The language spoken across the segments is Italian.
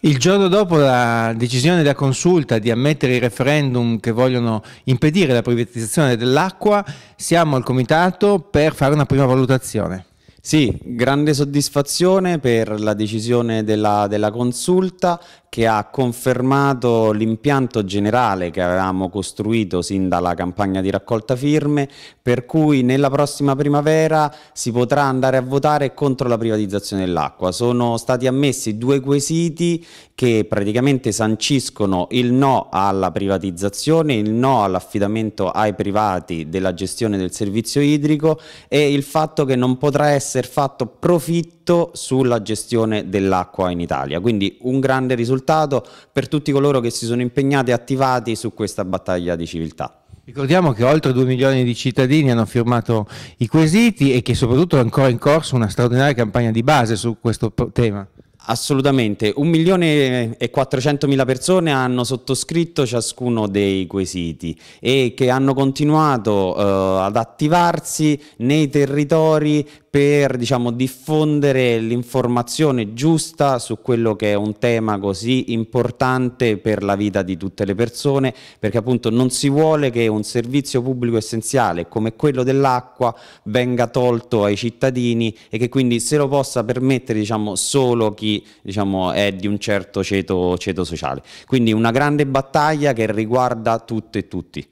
Il giorno dopo la decisione della consulta di ammettere i referendum che vogliono impedire la privatizzazione dell'acqua, siamo al comitato per fare una prima valutazione. Sì, grande soddisfazione per la decisione della, della consulta che ha confermato l'impianto generale che avevamo costruito sin dalla campagna di raccolta firme, per cui nella prossima primavera si potrà andare a votare contro la privatizzazione dell'acqua. Sono stati ammessi due quesiti che praticamente sanciscono il no alla privatizzazione, il no all'affidamento ai privati della gestione del servizio idrico e il fatto che non potrà essere fatto profitto sulla gestione dell'acqua in Italia. Quindi un grande risultato risultato per tutti coloro che si sono impegnati e attivati su questa battaglia di civiltà. Ricordiamo che oltre 2 milioni di cittadini hanno firmato i quesiti e che soprattutto è ancora in corso una straordinaria campagna di base su questo tema. Assolutamente, 1.400.000 persone hanno sottoscritto ciascuno dei quesiti e che hanno continuato eh, ad attivarsi nei territori per diciamo, diffondere l'informazione giusta su quello che è un tema così importante per la vita di tutte le persone, perché appunto non si vuole che un servizio pubblico essenziale come quello dell'acqua venga tolto ai cittadini e che quindi se lo possa permettere diciamo, solo chi diciamo, è di un certo ceto, ceto sociale. Quindi una grande battaglia che riguarda tutte e tutti.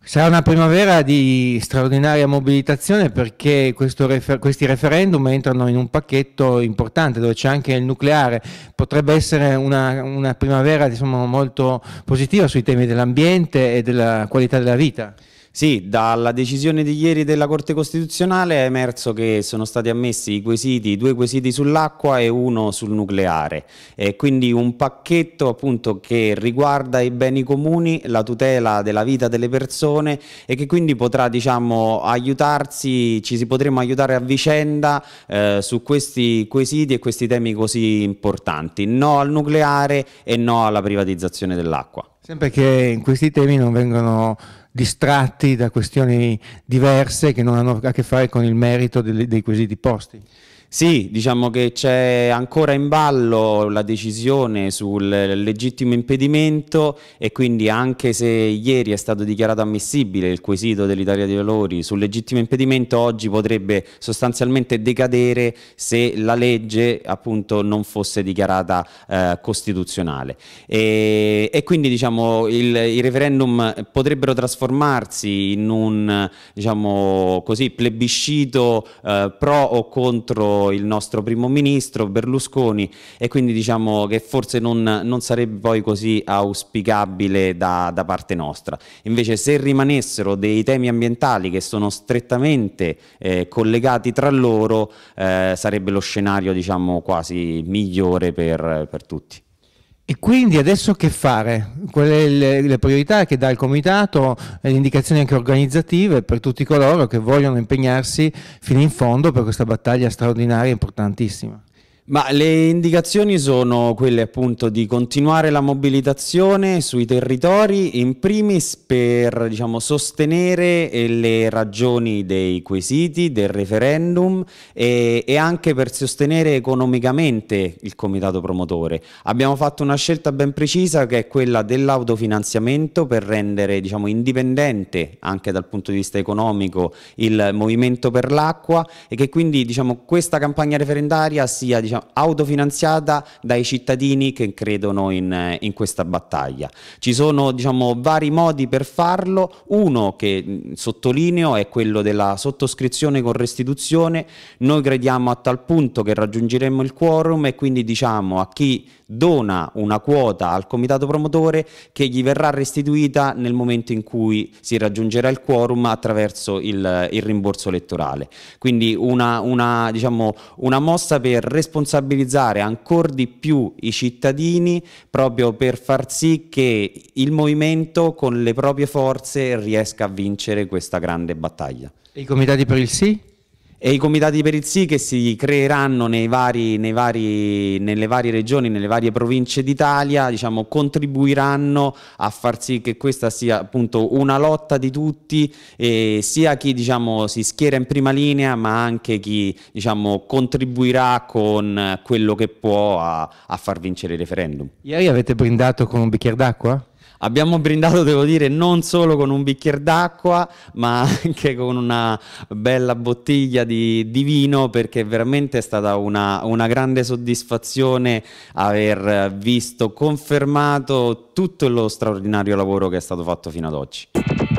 Sarà una primavera di straordinaria mobilitazione perché refer- questi referendum entrano in un pacchetto importante dove c'è anche il nucleare. Potrebbe essere una, una primavera diciamo, molto positiva sui temi dell'ambiente e della qualità della vita. Sì, dalla decisione di ieri della Corte Costituzionale è emerso che sono stati ammessi i quesiti, due quesiti sull'acqua e uno sul nucleare, e quindi un pacchetto appunto che riguarda i beni comuni, la tutela della vita delle persone e che quindi potrà diciamo aiutarsi, ci si potremo aiutare a vicenda eh, su questi quesiti e questi temi così importanti, no al nucleare e no alla privatizzazione dell'acqua. Sempre che in questi temi non vengono distratti da questioni diverse che non hanno a che fare con il merito dei, dei quesiti posti. Sì, diciamo che c'è ancora in ballo la decisione sul legittimo impedimento e quindi anche se ieri è stato dichiarato ammissibile il quesito dell'Italia dei Valori sul legittimo impedimento, oggi potrebbe sostanzialmente decadere se la legge appunto non fosse dichiarata eh, costituzionale. E, e, quindi diciamo il, i referendum potrebbero trasformarsi in un diciamo così plebiscito eh, pro o contro il nostro primo ministro Berlusconi e quindi diciamo che forse non, non sarebbe poi così auspicabile da, da, parte nostra. Invece se rimanessero dei temi ambientali che sono strettamente eh, collegati tra loro eh, sarebbe lo scenario diciamo quasi migliore per, per tutti. E quindi adesso che fare? Quelle le, le priorità che dà il comitato e le indicazioni anche organizzative per tutti coloro che vogliono impegnarsi fino in fondo per questa battaglia straordinaria e importantissima? Ma le indicazioni sono quelle appunto di continuare la mobilitazione sui territori, in primis per diciamo, sostenere eh, le ragioni dei quesiti, del referendum e, e, anche per sostenere economicamente il comitato promotore. Abbiamo fatto una scelta ben precisa che è quella dell'autofinanziamento per rendere diciamo, indipendente anche dal punto di vista economico il movimento per l'acqua e che quindi diciamo, questa campagna referendaria sia diciamo, diciamo, autofinanziata dai cittadini che credono in, in questa battaglia. Ci sono diciamo, vari modi per farlo, uno che mm, sottolineo è quello della sottoscrizione con restituzione, noi crediamo a tal punto che raggiungeremo il quorum e quindi diciamo a chi dona una quota al comitato promotore che gli verrà restituita nel momento in cui si raggiungerà il quorum attraverso il, il rimborso elettorale. Quindi una, una, diciamo, una mossa per responsabilità responsabilizzare ancora di più i cittadini proprio per far sì che il movimento con le proprie forze riesca a vincere questa grande battaglia. i comitati per il sì? e i comitati per il sì che si creeranno nei vari, nei vari, nelle varie regioni, nelle varie province d'Italia, diciamo, contribuiranno a far sì che questa sia appunto una lotta di tutti, eh, sia chi diciamo, si schiera in prima linea, ma anche chi diciamo, contribuirà con quello che può a, a far vincere il referendum. Ieri avete brindato con un bicchiere d'acqua? Abbiamo brindato, devo dire, non solo con un bicchiere d'acqua, ma anche con una bella bottiglia di, di vino, perché veramente è stata una, una grande soddisfazione aver visto confermato tutto lo straordinario lavoro che è stato fatto fino ad oggi.